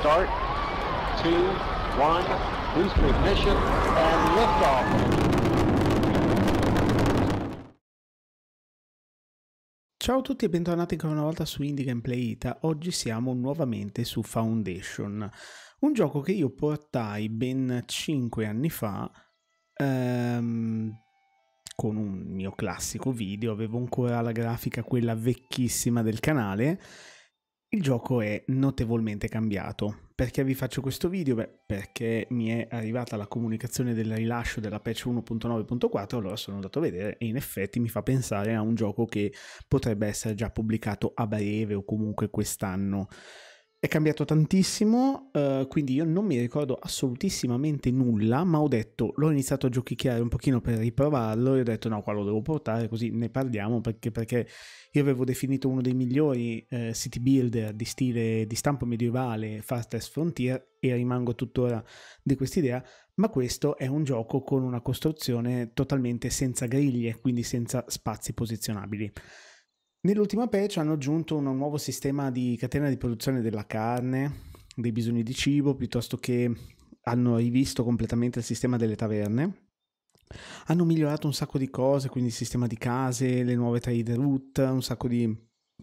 start, two, one, boost ignition, and liftoff. Ciao a tutti e bentornati ancora una volta su Indie Gameplay Ita. Oggi siamo nuovamente su Foundation, un gioco che io portai ben 5 anni fa. Um, con un mio classico video, avevo ancora la grafica quella vecchissima del canale il gioco è notevolmente cambiato. Perché vi faccio questo video? Beh, perché mi è arrivata la comunicazione del rilascio della patch 1.9.4, allora sono andato a vedere e in effetti mi fa pensare a un gioco che potrebbe essere già pubblicato a breve o comunque quest'anno è cambiato tantissimo, eh, quindi io non mi ricordo assolutissimamente nulla, ma ho detto, l'ho iniziato a giochicchiare un pochino per riprovarlo e ho detto no, qua lo devo portare così ne parliamo perché, perché io avevo definito uno dei migliori eh, city builder di stile di stampo medievale Fastest Frontier e rimango tuttora di quest'idea, ma questo è un gioco con una costruzione totalmente senza griglie, quindi senza spazi posizionabili. Nell'ultima patch hanno aggiunto un nuovo sistema di catena di produzione della carne, dei bisogni di cibo, piuttosto che hanno rivisto completamente il sistema delle taverne. Hanno migliorato un sacco di cose, quindi il sistema di case, le nuove trade route, un sacco di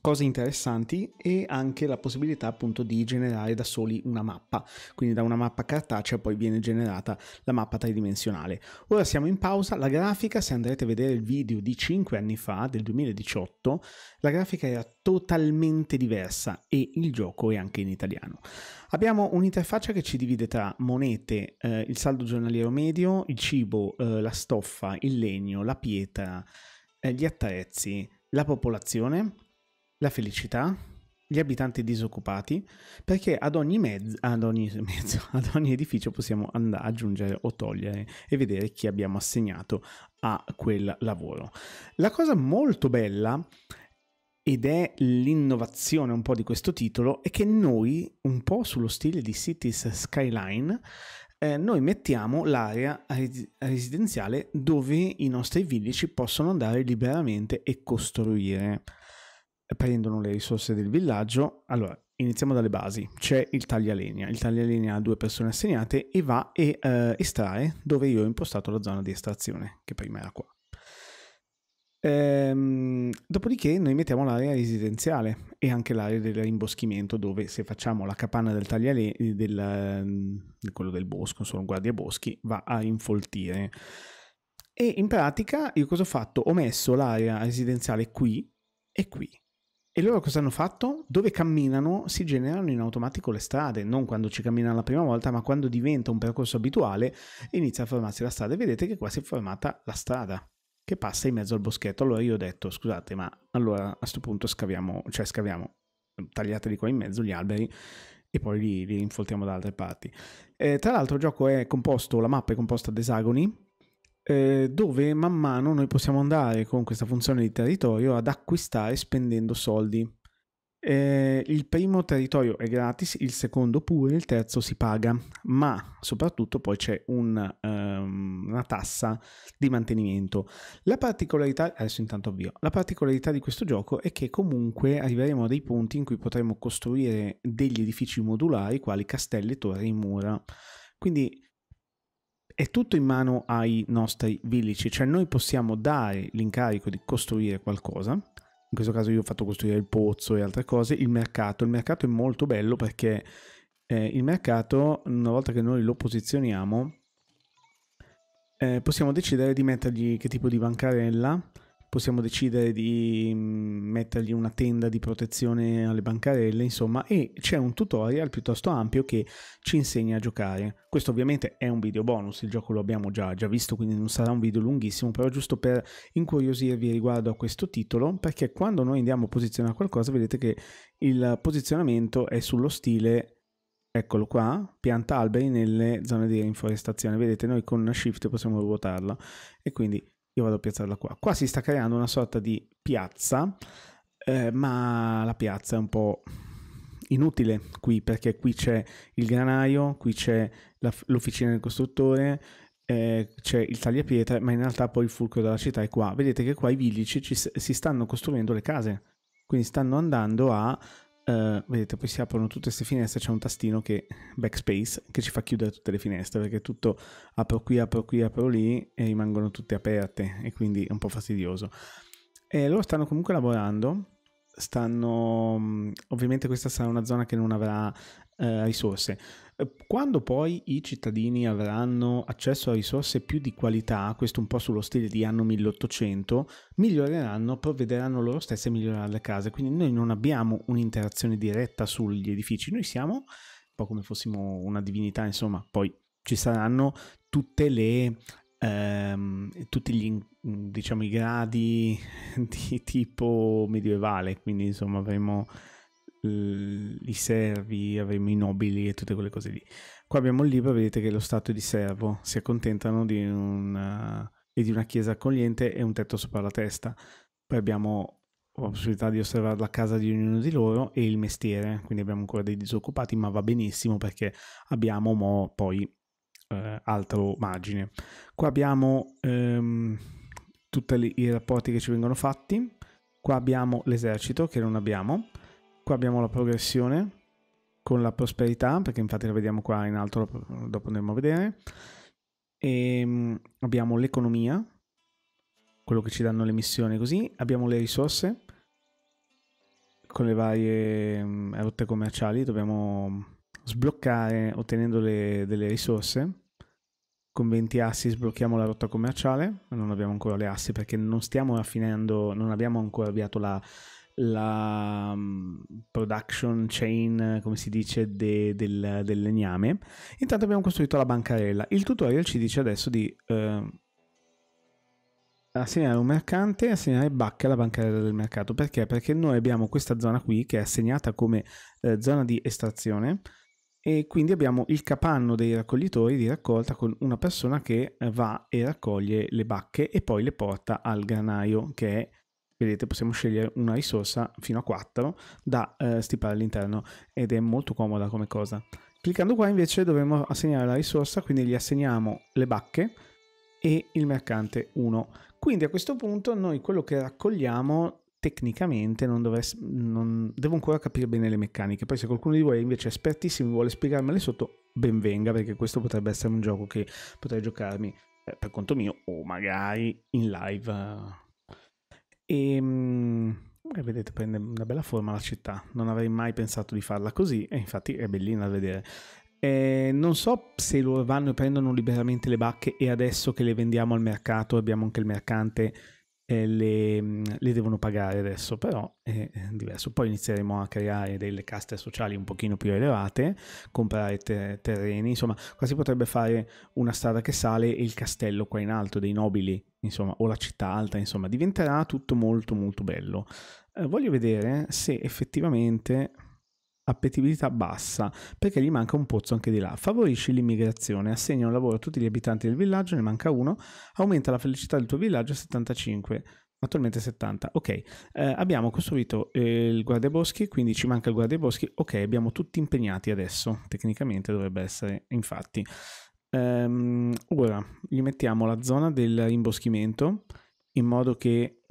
cose interessanti e anche la possibilità appunto di generare da soli una mappa, quindi da una mappa cartacea poi viene generata la mappa tridimensionale. Ora siamo in pausa, la grafica se andrete a vedere il video di 5 anni fa, del 2018, la grafica era totalmente diversa e il gioco è anche in italiano. Abbiamo un'interfaccia che ci divide tra monete, eh, il saldo giornaliero medio, il cibo, eh, la stoffa, il legno, la pietra, eh, gli attrezzi, la popolazione, la felicità, gli abitanti disoccupati, perché ad ogni, mezzo, ad ogni, mezzo, ad ogni edificio possiamo andare, aggiungere o togliere e vedere chi abbiamo assegnato a quel lavoro. La cosa molto bella ed è l'innovazione un po' di questo titolo, è che noi, un po' sullo stile di Cities Skyline, eh, noi mettiamo l'area residenziale dove i nostri villaggi possono andare liberamente e costruire prendono le risorse del villaggio. Allora, iniziamo dalle basi. C'è il taglialegna. Il taglialegna ha due persone assegnate e va e eh, estrae dove io ho impostato la zona di estrazione, che prima era qua. Ehm, dopodiché noi mettiamo l'area residenziale e anche l'area del rimboschimento dove se facciamo la capanna del taglialegna, del, ehm, quello del bosco, insomma guardia boschi, va a infoltire. E in pratica io cosa ho fatto? Ho messo l'area residenziale qui e qui e loro cosa hanno fatto? Dove camminano si generano in automatico le strade, non quando ci camminano la prima volta, ma quando diventa un percorso abituale inizia a formarsi la strada. E vedete che qua si è formata la strada che passa in mezzo al boschetto. Allora io ho detto, scusate, ma allora a questo punto scaviamo, cioè scaviamo, tagliateli qua in mezzo gli alberi e poi li, li infoltiamo da altre parti. Eh, tra l'altro il gioco è composto, la mappa è composta ad esagoni, eh, dove man mano noi possiamo andare con questa funzione di territorio ad acquistare spendendo soldi. Eh, il primo territorio è gratis, il secondo pure, il terzo si paga, ma soprattutto poi c'è un, um, una tassa di mantenimento. La particolarità, adesso intanto avvio, la particolarità di questo gioco è che comunque arriveremo a dei punti in cui potremo costruire degli edifici modulari quali castelli, torri e mura. Quindi è tutto in mano ai nostri villici, cioè noi possiamo dare l'incarico di costruire qualcosa, in questo caso io ho fatto costruire il pozzo e altre cose, il mercato, il mercato è molto bello perché eh, il mercato una volta che noi lo posizioniamo eh, possiamo decidere di mettergli che tipo di bancarella, possiamo decidere di mm, mettergli una tenda di protezione alle bancarelle, insomma, e c'è un tutorial piuttosto ampio che ci insegna a giocare. Questo ovviamente è un video bonus, il gioco lo abbiamo già, già visto, quindi non sarà un video lunghissimo, però giusto per incuriosirvi riguardo a questo titolo, perché quando noi andiamo a posizionare qualcosa, vedete che il posizionamento è sullo stile eccolo qua, pianta alberi nelle zone di rinforestazione. Vedete, noi con una shift possiamo ruotarla e quindi io vado a piazzarla qua. Qua si sta creando una sorta di piazza, eh, ma la piazza è un po' inutile qui perché qui c'è il granaio, qui c'è l'officina del costruttore, eh, c'è il tagliapietre, ma in realtà poi il fulcro della città è qua. Vedete che qua i villici ci, si stanno costruendo le case, quindi stanno andando a Uh, vedete, poi si aprono tutte queste finestre, c'è un tastino che backspace che ci fa chiudere tutte le finestre perché tutto apro qui, apro qui, apro lì e rimangono tutte aperte e quindi è un po' fastidioso. E loro stanno comunque lavorando, stanno mm, ovviamente questa sarà una zona che non avrà eh, risorse. Ehm, quando poi i cittadini avranno accesso a risorse più di qualità, questo un po' sullo stile di anno 1800, miglioreranno, provvederanno loro stessi a migliorare le case. Quindi noi non abbiamo un'interazione diretta sugli edifici, noi siamo un po' come fossimo una divinità, insomma, poi ci saranno tutte le Um, tutti gli, diciamo, i gradi di tipo medievale, quindi insomma avremo i servi, avremo i nobili e tutte quelle cose lì. Qua abbiamo il libro, vedete che lo stato è di servo si accontentano di una, eh, di una chiesa accogliente e un tetto sopra la testa. Poi abbiamo la possibilità di osservare la casa di ognuno di loro e il mestiere, quindi abbiamo ancora dei disoccupati, ma va benissimo perché abbiamo mo poi eh, altro margine. Qua abbiamo ehm, tutti i rapporti che ci vengono fatti, qua abbiamo l'esercito che non abbiamo, Qua abbiamo la progressione con la prosperità, perché infatti la vediamo qua in alto, dopo andremo a vedere. E ehm, abbiamo l'economia, quello che ci danno le missioni così. Abbiamo le risorse con le varie ehm, rotte commerciali, dobbiamo sbloccare ottenendo le, delle risorse. Con 20 assi sblocchiamo la rotta commerciale, non abbiamo ancora le assi perché non stiamo raffinando, non abbiamo ancora avviato la, la mm, production chain, come si dice, de, del, del, legname. Intanto abbiamo costruito la bancarella. Il tutorial ci dice adesso di eh, assegnare un mercante e assegnare bacche alla bancarella del mercato. Perché? Perché noi abbiamo questa zona qui che è assegnata come eh, zona di estrazione e quindi abbiamo il capanno dei raccoglitori di raccolta con una persona che va e raccoglie le bacche e poi le porta al granaio che è vedete possiamo scegliere una risorsa fino a 4 da eh, stipare all'interno ed è molto comoda come cosa. Cliccando qua invece dovremo assegnare la risorsa, quindi gli assegniamo le bacche e il mercante 1. Quindi a questo punto noi quello che raccogliamo tecnicamente non dovresti, non, devo ancora capire bene le meccaniche, poi se qualcuno di voi è invece espertissimo e vuole spiegarmele sotto, ben venga perché questo potrebbe essere un gioco che potrei giocarmi eh, per conto mio o magari in live. Eh. E ehm, come eh, vedete prende una bella forma la città, non avrei mai pensato di farla così e infatti è bellina da vedere. Eh, non so se loro vanno e prendono liberamente le bacche e adesso che le vendiamo al mercato abbiamo anche il mercante eh, le, mm, le, devono pagare adesso, però è diverso. Poi inizieremo a creare delle caste sociali un pochino più elevate, comprare ter- terreni, insomma, qua si potrebbe fare una strada che sale e il castello qua in alto dei nobili, insomma, o la città alta, insomma, diventerà tutto molto molto bello. Eh, voglio vedere se effettivamente appetibilità bassa perché gli manca un pozzo anche di là. Favorisci l'immigrazione, assegna un lavoro a tutti gli abitanti del villaggio, ne manca uno, aumenta la felicità del tuo villaggio a 75. Attualmente 70. Ok, eh, abbiamo costruito eh, il guardiaboschi, quindi ci manca il guardiaboschi. Ok, abbiamo tutti impegnati adesso. Tecnicamente dovrebbe essere, infatti. Ehm, ora gli mettiamo la zona del rimboschimento in modo che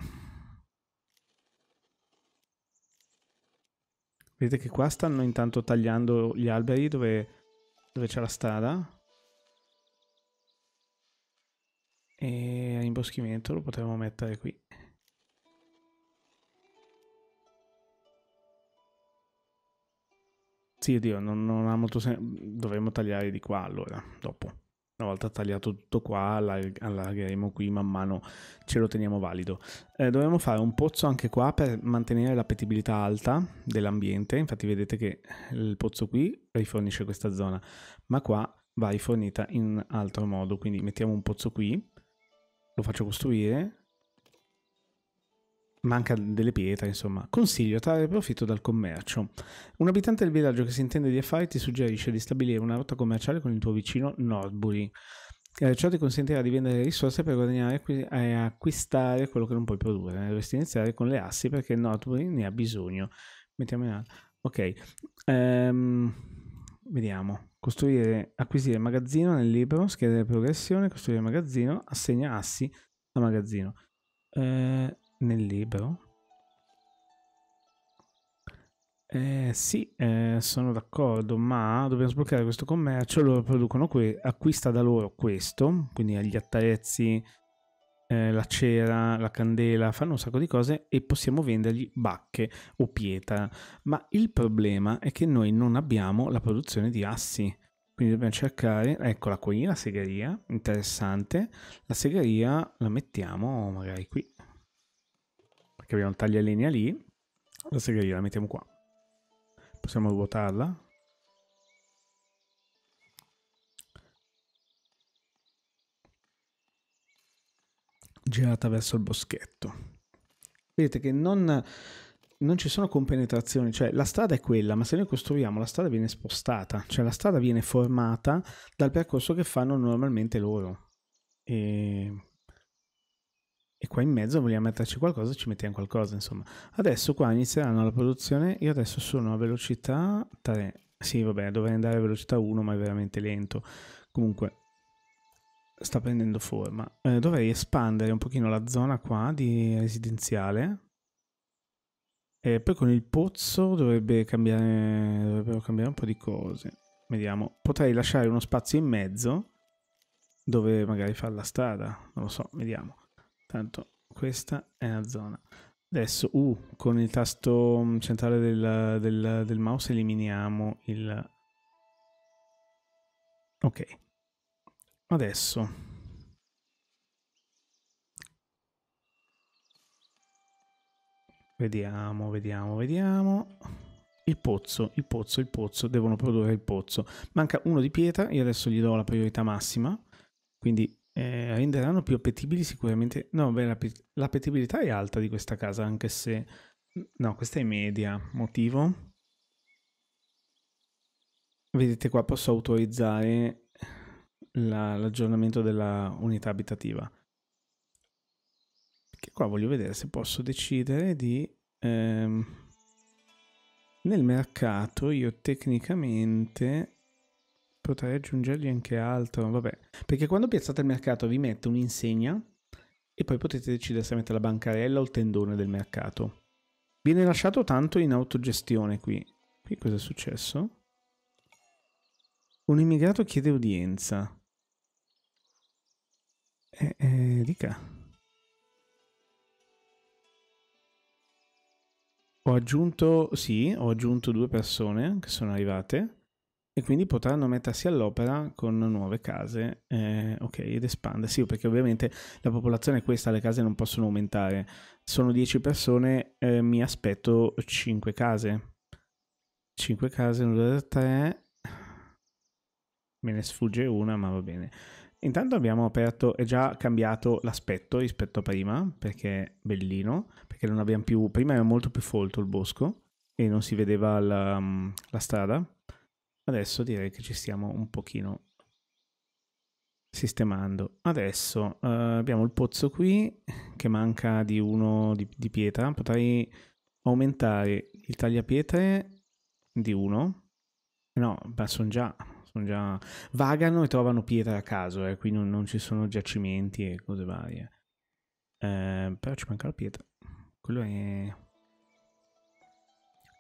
Vedete che qua stanno intanto tagliando gli alberi dove, dove c'è la strada. E all'imboschimento lo potremmo mettere qui. Sì, oddio, non, non ha molto senso. Dovremmo tagliare di qua allora, dopo una volta tagliato tutto qua, allargheremo qui man mano, ce lo teniamo valido. Eh, dobbiamo fare un pozzo anche qua per mantenere l'appetibilità alta dell'ambiente, infatti vedete che il pozzo qui rifornisce questa zona, ma qua va rifornita in altro modo, quindi mettiamo un pozzo qui, lo faccio costruire, manca delle pietre, insomma. Consiglio trarre profitto dal commercio. Un abitante del villaggio che si intende di affari ti suggerisce di stabilire una rotta commerciale con il tuo vicino Nordbury. Eh, ciò ti consentirà di vendere risorse per guadagnare e acquistare quello che non puoi produrre. Dovresti iniziare con le assi perché Nordbury ne ha bisogno. Mettiamo in alto. Ok. Um, vediamo. Costruire, acquisire magazzino nel libro, scheda di progressione, costruire magazzino, assegna assi a magazzino. Eh, nel libro? Eh, sì, eh, sono d'accordo, ma dobbiamo sbloccare questo commercio, loro producono qui, acquista da loro questo, quindi gli attrezzi, eh, la cera, la candela, fanno un sacco di cose e possiamo vendergli bacche o pietra, ma il problema è che noi non abbiamo la produzione di assi, quindi dobbiamo cercare, eccola qui, la segheria, interessante, la segheria la mettiamo magari qui, perché abbiamo il taglialinea lì. La segheria la mettiamo qua. Possiamo ruotarla. Girata verso il boschetto. Vedete che non, non ci sono compenetrazioni, cioè la strada è quella, ma se noi costruiamo la strada viene spostata, cioè la strada viene formata dal percorso che fanno normalmente loro. E e qua in mezzo vogliamo metterci qualcosa, ci mettiamo qualcosa, insomma. Adesso qua inizieranno la produzione, io adesso sono a velocità 3. Sì, vabbè, dovrei andare a velocità 1, ma è veramente lento. Comunque, sta prendendo forma. Eh, dovrei espandere un pochino la zona qua di residenziale. E poi con il pozzo dovrebbe cambiare, dovrebbero cambiare un po' di cose. Vediamo, potrei lasciare uno spazio in mezzo dove magari fare la strada, non lo so, vediamo. Tanto questa è la zona. Adesso uh, con il tasto mm, centrale del, del, del mouse eliminiamo il... Ok. Adesso Vediamo, vediamo, vediamo. Il pozzo, il pozzo, il pozzo, devono produrre il pozzo. Manca uno di pietra, io adesso gli do la priorità massima, quindi eh, renderanno più appetibili sicuramente. No, beh, l'appetibilità è alta di questa casa, anche se... No, questa è media. Motivo? Vedete qua posso autorizzare la, l'aggiornamento della unità abitativa. Perché qua voglio vedere se posso decidere di... Ehm, nel mercato io tecnicamente Potrei aggiungergli anche altro, vabbè. Perché quando piazzate il mercato vi mette un'insegna e poi potete decidere se mettere la bancarella o il tendone del mercato. Viene lasciato tanto in autogestione qui. Qui cosa è successo? Un immigrato chiede udienza. Eh, eh, dica. Ho aggiunto, sì, ho aggiunto due persone che sono arrivate e quindi potranno mettersi all'opera con nuove case eh, okay, ed espandersi, sì, perché ovviamente la popolazione è questa, le case non possono aumentare. Sono 10 persone, eh, mi aspetto 5 case. 5 case, 1, 3. Me ne sfugge una, ma va bene. Intanto abbiamo aperto, è già cambiato l'aspetto rispetto a prima, perché è bellino, perché non abbiamo più, prima era molto più folto il bosco e non si vedeva la, la strada Adesso direi che ci stiamo un pochino sistemando. Adesso eh, abbiamo il pozzo qui che manca di uno di, di pietra. Potrei aumentare il tagliapietre di uno. Eh no, ma sono già, son già... Vagano e trovano pietra a caso, eh, qui non, non, ci sono giacimenti e cose varie. Eh, però ci manca la pietra. Quello è...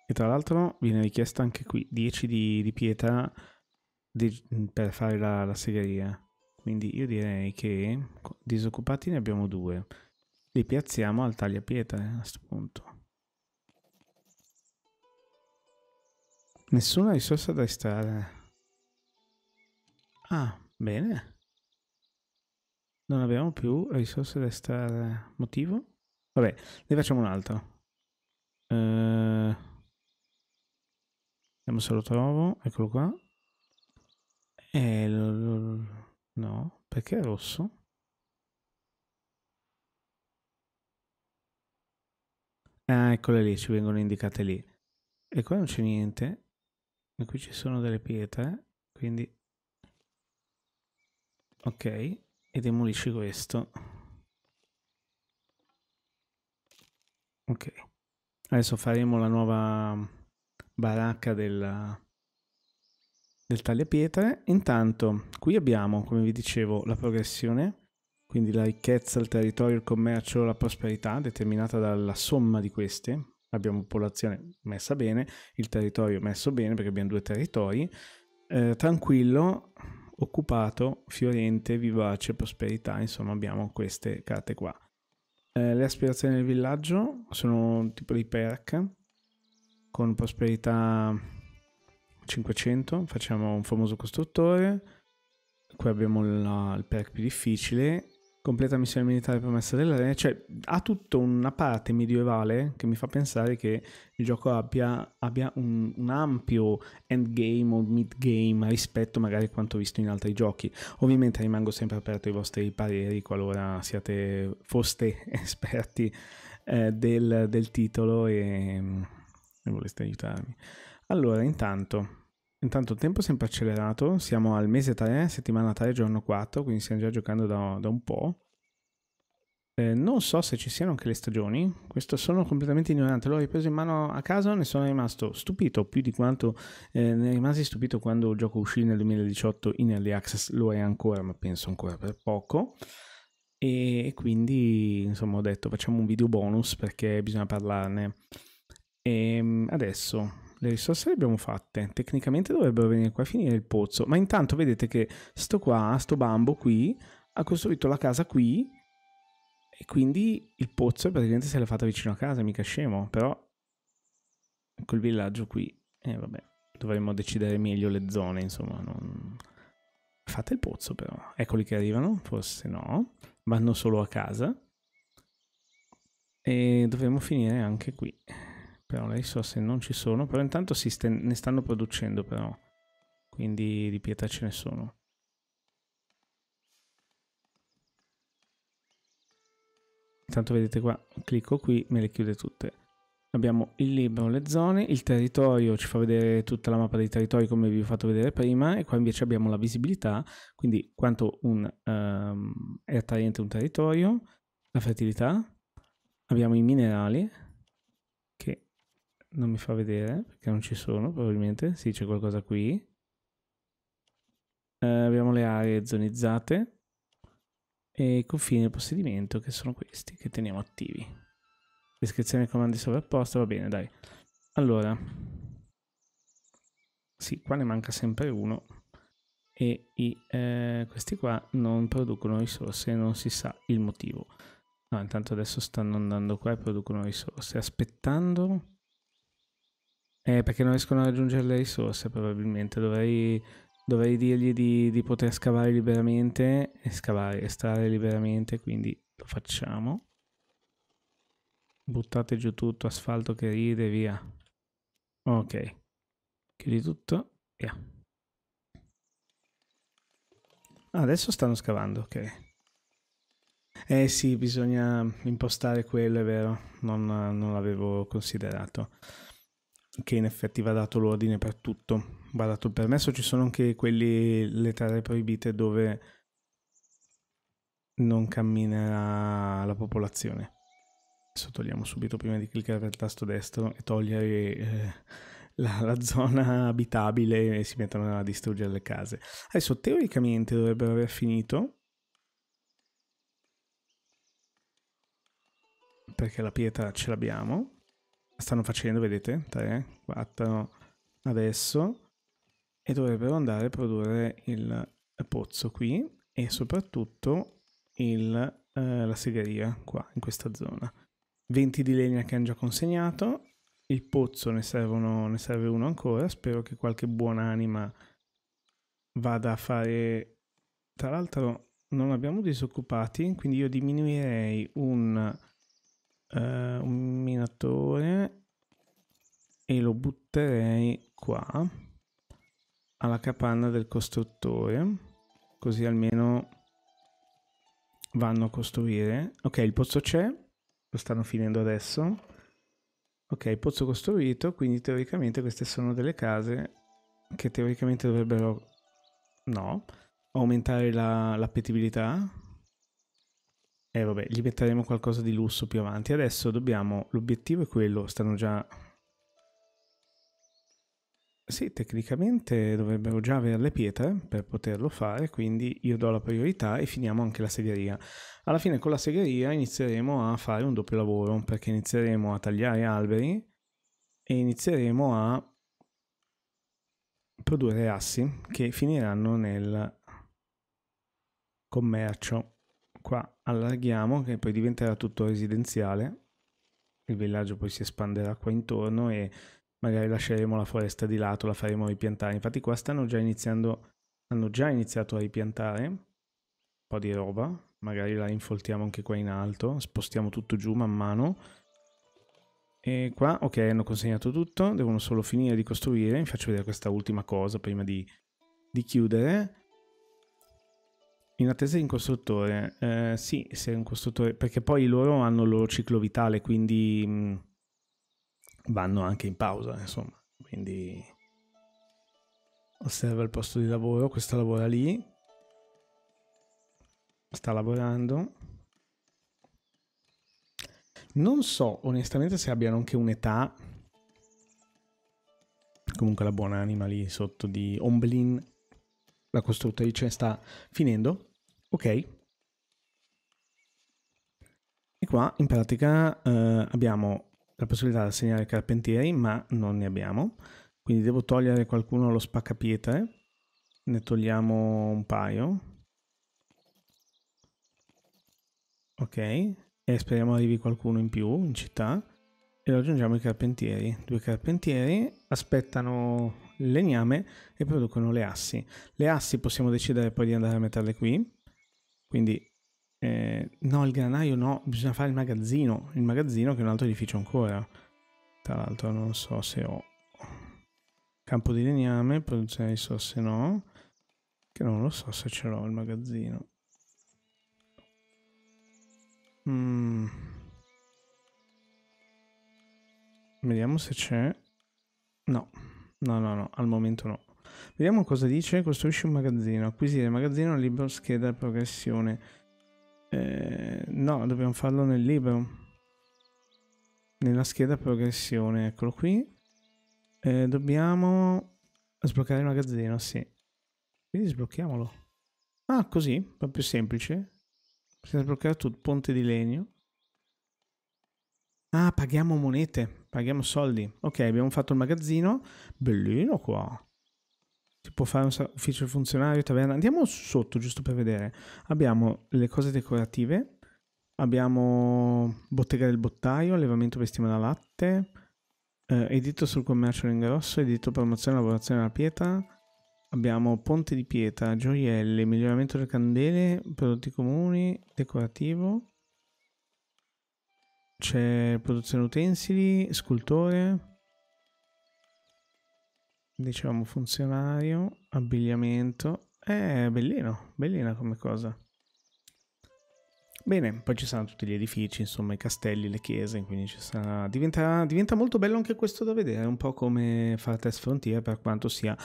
E tra l'altro viene richiesta anche qui 10 di, di pietra di, per fare la, la segheria. Quindi io direi che disoccupati ne abbiamo due. Li piazziamo al tagliapietre eh, a questo punto. Nessuna risorsa da estrarre. Ah, bene. Non abbiamo più risorse da estrarre. Motivo? Vabbè, ne facciamo un altro. Ehm... Uh... Vediamo se lo trovo. Eccolo qua. E eh, No, perché è rosso? Ah, eccole lì, ci vengono indicate lì. E qua non c'è niente. E qui ci sono delle pietre, quindi... Ok, e demolisci questo. Ok. Adesso faremo la nuova baracca del, del tagliapietre. Intanto qui abbiamo, come vi dicevo, la progressione, quindi la ricchezza, il territorio, il commercio, la prosperità determinata dalla somma di queste. Abbiamo popolazione messa bene, il territorio messo bene perché abbiamo due territori, eh, tranquillo, occupato, fiorente, vivace, prosperità, insomma abbiamo queste carte qua. Eh, le aspirazioni del villaggio sono tipo di perk, con prosperità 500 facciamo un famoso costruttore qui abbiamo la, il perk più difficile completa missione militare promessa dell'arena cioè ha tutta una parte medievale che mi fa pensare che il gioco abbia, abbia un, un, ampio endgame o midgame rispetto magari a quanto visto in altri giochi ovviamente rimango sempre aperto ai vostri pareri qualora siate foste esperti eh, del, del titolo e se voleste aiutarmi. Allora, intanto, intanto il tempo è sempre accelerato, siamo al mese 3, settimana 3, giorno 4, quindi stiamo già giocando da, da un po'. Eh, non so se ci siano anche le stagioni, questo sono completamente ignorante, l'ho ripreso in mano a caso e ne sono rimasto stupito più di quanto eh, ne rimasi stupito quando il gioco uscì nel 2018 in Early Access, lo è ancora ma penso ancora per poco e quindi insomma ho detto facciamo un video bonus perché bisogna parlarne e ehm, adesso le risorse le abbiamo fatte. Tecnicamente dovrebbero venire qua a finire il pozzo. Ma intanto vedete che sto qua, sto bambo qui, ha costruito la casa qui. E quindi il pozzo praticamente se l'è fatta vicino a casa, mica scemo. Però col villaggio qui, eh vabbè, dovremmo decidere meglio le zone, insomma. Non... Fate il pozzo però. Eccoli che arrivano, forse no. Vanno solo a casa. E dovremmo finire anche qui però le risorse non ci sono, però intanto si st ne stanno producendo però, quindi di pietà ce ne sono. Intanto vedete qua, clicco qui, me le chiude tutte. Abbiamo il libro, le zone, il territorio, ci fa vedere tutta la mappa dei territori come vi ho fatto vedere prima e qua invece abbiamo la visibilità, quindi quanto un, um, è attraente un territorio, la fertilità, abbiamo i minerali, non mi fa vedere perché non ci sono probabilmente. Sì, c'è qualcosa qui. Eh, abbiamo le aree zonizzate e i confini del possedimento che sono questi che teniamo attivi. Descrizione dei comandi sovrapposta, va bene, dai. Allora, sì, qua ne manca sempre uno e i, eh, questi qua non producono risorse, non si sa il motivo. No, ah, intanto adesso stanno andando qua e producono risorse, aspettando eh, perché non riescono a raggiungere le risorse probabilmente, dovrei, dovrei dirgli di, di, poter scavare liberamente, e scavare, estrarre liberamente, quindi lo facciamo. Buttate giù tutto, asfalto che ride, via. Ok, chiudi tutto, via. Ah, adesso stanno scavando, ok. Eh sì, bisogna impostare quello, è vero, non, non l'avevo considerato che in effetti va dato l'ordine per tutto, va dato il permesso, ci sono anche quelli, le terre proibite dove non camminerà la popolazione. Adesso togliamo subito prima di cliccare per il tasto destro e togliere eh, la, la, zona abitabile e si mettono a distruggere le case. Adesso teoricamente dovrebbero aver finito. Perché la pietra ce l'abbiamo stanno facendo, vedete? 3, 4 adesso e dovrebbero andare a produrre il pozzo qui e soprattutto il, eh, la segheria qua in questa zona. 20 di legna che hanno già consegnato, il pozzo ne, servono, ne serve uno ancora, spero che qualche buona anima vada a fare... Tra l'altro non abbiamo disoccupati, quindi io diminuirei un, eh, un minatore e lo butterei qua alla capanna del costruttore così almeno vanno a costruire ok il pozzo c'è lo stanno finendo adesso ok pozzo costruito quindi teoricamente queste sono delle case che teoricamente dovrebbero no aumentare l'appetibilità e eh, vabbè gli metteremo qualcosa di lusso più avanti adesso dobbiamo l'obiettivo è quello stanno già sì, tecnicamente dovrebbero già avere le pietre per poterlo fare, quindi io do la priorità e finiamo anche la segheria. Alla fine con la segheria inizieremo a fare un doppio lavoro, perché inizieremo a tagliare alberi e inizieremo a produrre assi che finiranno nel commercio. Qua allarghiamo che poi diventerà tutto residenziale, il villaggio poi si espanderà qua intorno e magari lasceremo la foresta di lato, la faremo ripiantare. Infatti qua stanno già iniziando, hanno già iniziato a ripiantare un po' di roba, magari la infoltiamo anche qua in alto, spostiamo tutto giù man mano. E qua, ok, hanno consegnato tutto, devono solo finire di costruire, vi faccio vedere questa ultima cosa prima di, di chiudere. In attesa di un costruttore, eh, sì, se è un costruttore, perché poi loro hanno il loro ciclo vitale, quindi... Mh, mm, vanno anche in pausa, insomma. Quindi osserva il posto di lavoro, questa lavora lì, sta lavorando. Non so onestamente se abbiano anche un'età, comunque la buona anima lì sotto di Omblin, la costruttrice, sta finendo. Ok. E qua in pratica eh, abbiamo la possibilità di assegnare carpentieri, ma non ne abbiamo. Quindi devo togliere qualcuno lo spaccapietre. Ne togliamo un paio. Ok. E speriamo arrivi qualcuno in più in città. E raggiungiamo i carpentieri. Due carpentieri aspettano legname e producono le assi. Le assi possiamo decidere poi di andare a metterle qui. Quindi eh, no, il granaio no, bisogna fare il magazzino. Il magazzino che è un altro edificio ancora. Tra l'altro non so se ho... Campo di legname, processo se no. Che non lo so se ce l'ho il magazzino. Mm. Vediamo se c'è... No, no, no, no, al momento no. Vediamo cosa dice. Costruisci un magazzino. Acquisire magazzino, libro, scheda, progressione. Eh, no, dobbiamo farlo nel libro. Nella scheda progressione, eccolo qui. Eh, dobbiamo sbloccare il magazzino, sì. Quindi sblocchiamolo. Ah, così, proprio semplice. Possiamo sbloccare tutto, ponte di legno. Ah, paghiamo monete, paghiamo soldi. Ok, abbiamo fatto il magazzino. Bellino qua si può fare un ufficio funzionario, taverna. Andiamo sotto giusto per vedere. Abbiamo le cose decorative, abbiamo bottega del bottaio, allevamento bestiame da latte, eh, editto sul commercio all'ingrosso, editto promozione e lavorazione della pietra. Abbiamo ponte di pietra, gioielli, miglioramento delle candele, prodotti comuni, decorativo. C'è produzione utensili, scultore diciamo funzionario, abbigliamento. È bellino, bellina come cosa. Bene, poi ci saranno tutti gli edifici, insomma i castelli, le chiese, quindi ci sarà... Diventa, diventa molto bello anche questo da vedere, un po' come fa Test Frontier per quanto sia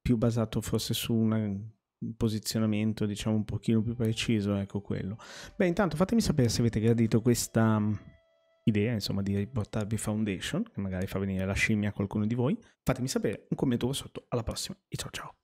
più basato forse su un posizionamento diciamo un pochino più preciso, ecco quello. Beh intanto fatemi sapere se avete gradito questa idea, insomma, di riportarvi Foundation, che magari fa venire la scimmia a qualcuno di voi, fatemi sapere un commento qua sotto. Alla prossima e ciao ciao.